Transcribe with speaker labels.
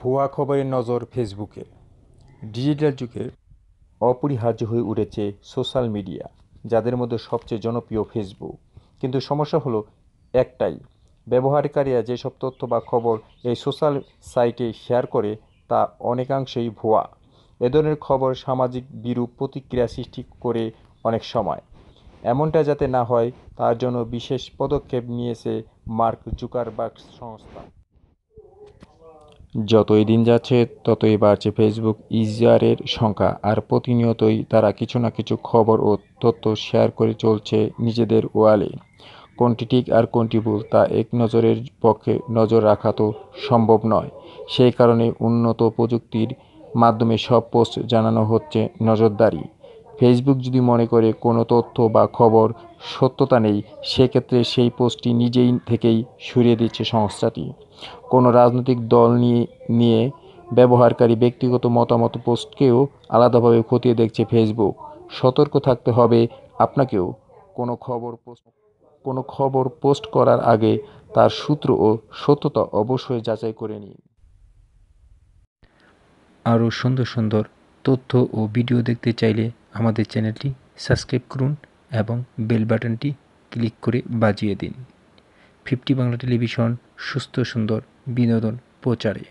Speaker 1: ভুয়া খবরের নজর ফেসবুকে ডিজিটাল যুগের অপরিহার্য হয়ে উঠেছে সোশ্যাল মিডিয়া যাদের মধ্যে সবচেয়ে জনপ্রিয় ফেসবুক কিন্তু সমস্যা হলো একটাই ব্যবহারকারীরা যেসব তথ্য বা খবর এই সোশ্যাল সাইটে শেয়ার করে তা অনেকাংশেই ভুয়া এ ধরনের খবর সামাজিক বিরূপ প্রতিক্রিয়া সৃষ্টি করে অনেক সময় এমনটা যাতে না হয় তার জন্য বিশেষ পদক্ষেপ নিয়েছে মার্ক জুকারবার্গ সংস্থা যতই দিন যাচ্ছে ততই বাড়ছে ফেসবুক ইউজারের সংখ্যা আর প্রতিনিয়তই তারা কিছু না কিছু খবর ও তথ্য শেয়ার করে চলছে নিজেদের ওয়ালে কোনটি ঠিক আর কোনটি ভুল তা এক নজরের পক্ষে নজর রাখা তো সম্ভব নয় সেই কারণে উন্নত প্রযুক্তির মাধ্যমে সব পোস্ট জানানো হচ্ছে নজরদারি ফেসবুক যদি মনে করে কোনো তথ্য বা খবর সত্যতা নেই সেক্ষেত্রে সেই পোস্টটি নিজেই থেকেই সরিয়ে দিচ্ছে সংস্থাটি কোনো রাজনৈতিক দল নিয়ে নিয়ে ব্যবহারকারী ব্যক্তিগত মতামত পোস্টকেও আলাদাভাবে খতিয়ে দেখছে ফেসবুক সতর্ক থাকতে হবে আপনাকেও
Speaker 2: কোনো খবর পোস্ট
Speaker 1: কোনো খবর পোস্ট করার আগে তার সূত্র ও সত্যতা অবশ্যই যাচাই করে নিন
Speaker 3: আরও সুন্দর সুন্দর তথ্য ও ভিডিও দেখতে চাইলে আমাদের চ্যানেলটি সাবস্ক্রাইব করুন এবং বেল বাটনটি ক্লিক করে বাজিয়ে দিন ফিফটি বাংলা টেলিভিশন সুস্থ সুন্দর বিনোদন প্রচারে